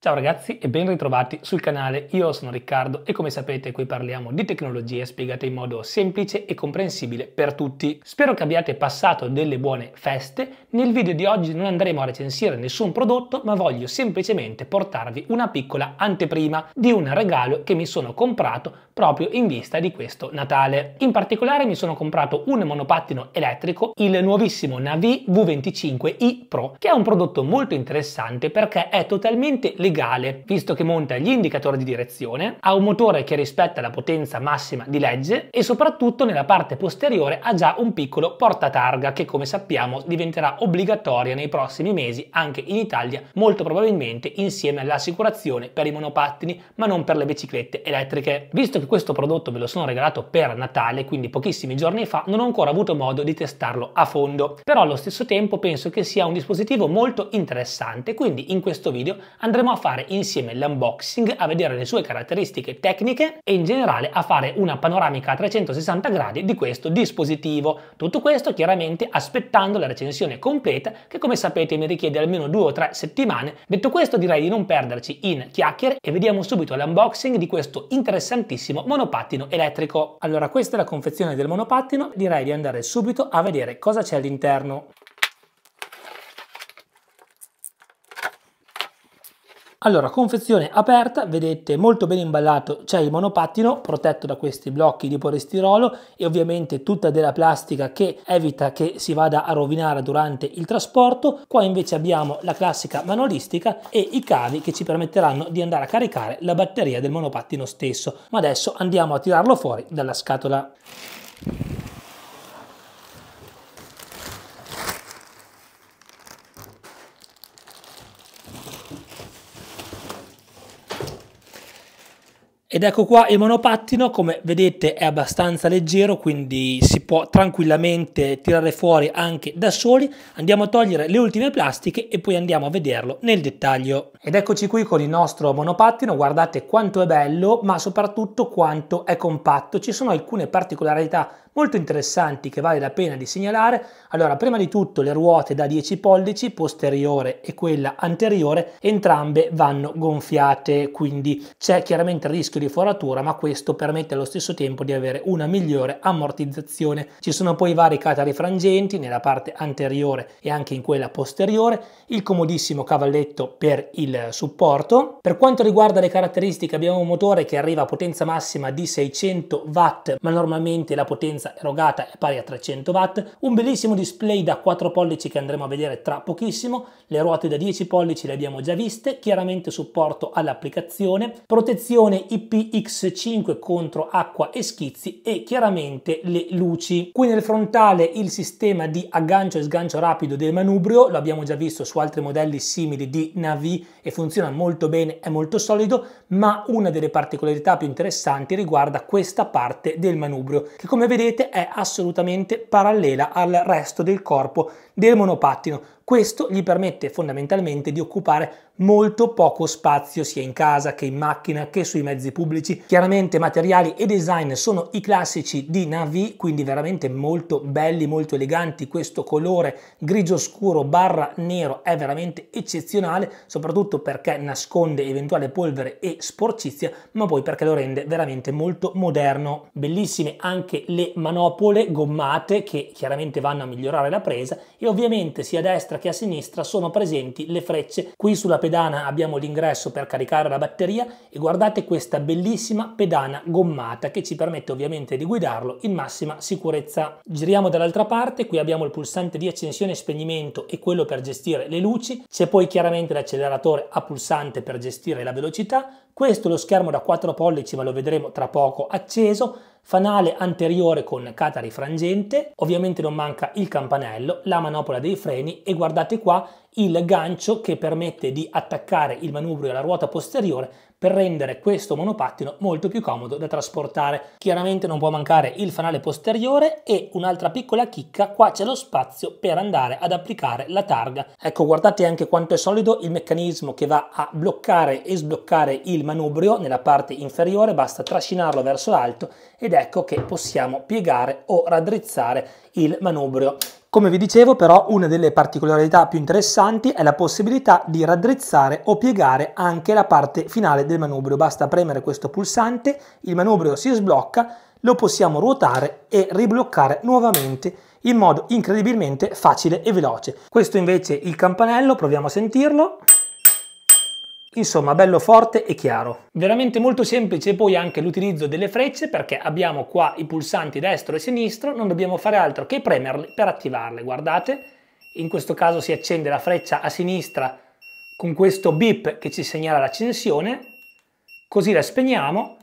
Ciao ragazzi e ben ritrovati sul canale, io sono Riccardo e come sapete qui parliamo di tecnologie spiegate in modo semplice e comprensibile per tutti. Spero che abbiate passato delle buone feste, nel video di oggi non andremo a recensire nessun prodotto ma voglio semplicemente portarvi una piccola anteprima di un regalo che mi sono comprato proprio in vista di questo Natale. In particolare mi sono comprato un monopattino elettrico, il nuovissimo Navi V25i Pro, che è un prodotto molto interessante perché è totalmente legato legale, visto che monta gli indicatori di direzione, ha un motore che rispetta la potenza massima di legge e soprattutto nella parte posteriore ha già un piccolo portatarga che come sappiamo diventerà obbligatoria nei prossimi mesi anche in Italia, molto probabilmente insieme all'assicurazione per i monopattini, ma non per le biciclette elettriche. Visto che questo prodotto ve lo sono regalato per Natale, quindi pochissimi giorni fa, non ho ancora avuto modo di testarlo a fondo, però allo stesso tempo penso che sia un dispositivo molto interessante, quindi in questo video andremo a fare insieme l'unboxing, a vedere le sue caratteristiche tecniche e in generale a fare una panoramica a 360 gradi di questo dispositivo. Tutto questo chiaramente aspettando la recensione completa che come sapete mi richiede almeno due o tre settimane. Detto questo direi di non perderci in chiacchiere e vediamo subito l'unboxing di questo interessantissimo monopattino elettrico. Allora questa è la confezione del monopattino, direi di andare subito a vedere cosa c'è all'interno. Allora, confezione aperta, vedete molto ben imballato, c'è il monopattino protetto da questi blocchi di polistirolo e ovviamente tutta della plastica che evita che si vada a rovinare durante il trasporto. Qua invece abbiamo la classica manualistica e i cavi che ci permetteranno di andare a caricare la batteria del monopattino stesso. Ma adesso andiamo a tirarlo fuori dalla scatola. Ed ecco qua il monopattino, come vedete è abbastanza leggero, quindi si può tranquillamente tirare fuori anche da soli. Andiamo a togliere le ultime plastiche e poi andiamo a vederlo nel dettaglio. Ed eccoci qui con il nostro monopattino, guardate quanto è bello, ma soprattutto quanto è compatto. Ci sono alcune particolarità molto interessanti che vale la pena di segnalare. Allora, prima di tutto le ruote da 10 pollici, posteriore e quella anteriore, entrambe vanno gonfiate, quindi c'è chiaramente il rischio di foratura, ma questo permette allo stesso tempo di avere una migliore ammortizzazione. Ci sono poi vari catari frangenti nella parte anteriore e anche in quella posteriore, il comodissimo cavalletto per il supporto. Per quanto riguarda le caratteristiche abbiamo un motore che arriva a potenza massima di 600 watt, ma normalmente la potenza potenza erogata è pari a 300 watt, un bellissimo display da 4 pollici che andremo a vedere tra pochissimo, le ruote da 10 pollici le abbiamo già viste, chiaramente supporto all'applicazione, protezione IPX5 contro acqua e schizzi e chiaramente le luci. Qui nel frontale il sistema di aggancio e sgancio rapido del manubrio, l'abbiamo già visto su altri modelli simili di Navi e funziona molto bene, è molto solido, ma una delle particolarità più interessanti riguarda questa parte del manubrio che come vedete vedete è assolutamente parallela al resto del corpo del monopattino. Questo gli permette fondamentalmente di occupare molto poco spazio sia in casa che in macchina che sui mezzi pubblici. Chiaramente materiali e design sono i classici di Navi, quindi veramente molto belli, molto eleganti. Questo colore grigio scuro barra nero è veramente eccezionale, soprattutto perché nasconde eventuale polvere e sporcizia, ma poi perché lo rende veramente molto moderno. Bellissime anche le manopole gommate che chiaramente vanno a migliorare la presa e ovviamente sia a destra destra che a sinistra sono presenti le frecce. Qui sulla pedana abbiamo l'ingresso per caricare la batteria e guardate questa bellissima pedana gommata che ci permette ovviamente di guidarlo in massima sicurezza. Giriamo dall'altra parte, qui abbiamo il pulsante di accensione e spegnimento e quello per gestire le luci, c'è poi chiaramente l'acceleratore a pulsante per gestire la velocità, questo è lo schermo da 4 pollici ma lo vedremo tra poco acceso, fanale anteriore con catari frangente, ovviamente non manca il campanello, la manopola dei freni e guardate qua il gancio che permette di attaccare il manubrio alla ruota posteriore per rendere questo monopattino molto più comodo da trasportare. Chiaramente non può mancare il fanale posteriore e un'altra piccola chicca, qua c'è lo spazio per andare ad applicare la targa. Ecco, guardate anche quanto è solido il meccanismo che va a bloccare e sbloccare il manubrio nella parte inferiore, basta trascinarlo verso l'alto ed ecco che possiamo piegare o raddrizzare il manubrio. Come vi dicevo però una delle particolarità più interessanti è la possibilità di raddrizzare o piegare anche la parte finale del manubrio. Basta premere questo pulsante, il manubrio si sblocca, lo possiamo ruotare e ribloccare nuovamente in modo incredibilmente facile e veloce. Questo invece è il campanello, proviamo a sentirlo. Insomma, bello forte e chiaro. Veramente molto semplice poi anche l'utilizzo delle frecce perché abbiamo qua i pulsanti destro e sinistro, non dobbiamo fare altro che premerli per attivarle. Guardate, in questo caso si accende la freccia a sinistra con questo beep che ci segnala l'accensione, così la spegniamo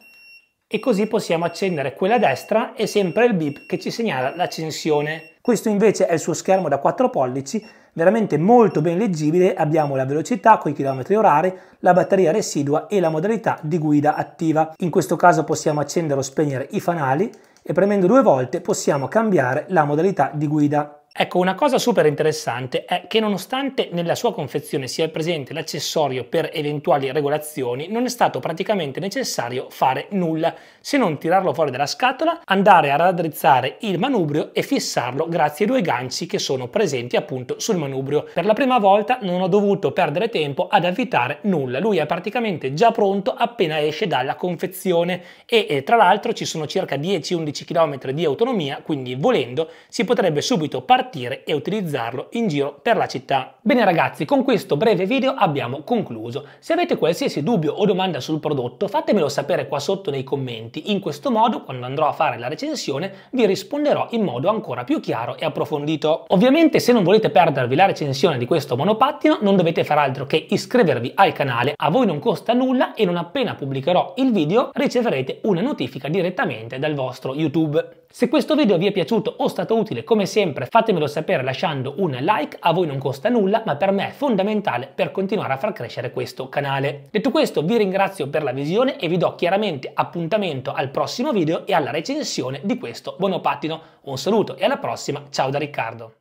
e così possiamo accendere quella a destra e sempre il beep che ci segnala l'accensione. Questo invece è il suo schermo da 4 pollici veramente molto ben leggibile, abbiamo la velocità con i chilometri orari, la batteria residua e la modalità di guida attiva. In questo caso possiamo accendere o spegnere i fanali e premendo due volte possiamo cambiare la modalità di guida. Ecco, una cosa super interessante è che nonostante nella sua confezione sia presente l'accessorio per eventuali regolazioni, non è stato praticamente necessario fare nulla se non tirarlo fuori dalla scatola, andare a raddrizzare il manubrio e fissarlo grazie ai due ganci che sono presenti appunto sul manubrio. Per la prima volta non ho dovuto perdere tempo ad avvitare nulla, lui è praticamente già pronto appena esce dalla confezione e eh, tra l'altro ci sono circa 10-11 km di autonomia, quindi volendo si potrebbe subito partire partire e utilizzarlo in giro per la città. Bene ragazzi, con questo breve video abbiamo concluso. Se avete qualsiasi dubbio o domanda sul prodotto fatemelo sapere qua sotto nei commenti. In questo modo, quando andrò a fare la recensione, vi risponderò in modo ancora più chiaro e approfondito. Ovviamente se non volete perdervi la recensione di questo monopattino non dovete far altro che iscrivervi al canale, a voi non costa nulla e non appena pubblicherò il video riceverete una notifica direttamente dal vostro YouTube. Se questo video vi è piaciuto o stato utile come sempre fatemelo fatemelo sapere lasciando un like, a voi non costa nulla, ma per me è fondamentale per continuare a far crescere questo canale. Detto questo vi ringrazio per la visione e vi do chiaramente appuntamento al prossimo video e alla recensione di questo monopattino. Un saluto e alla prossima, ciao da Riccardo!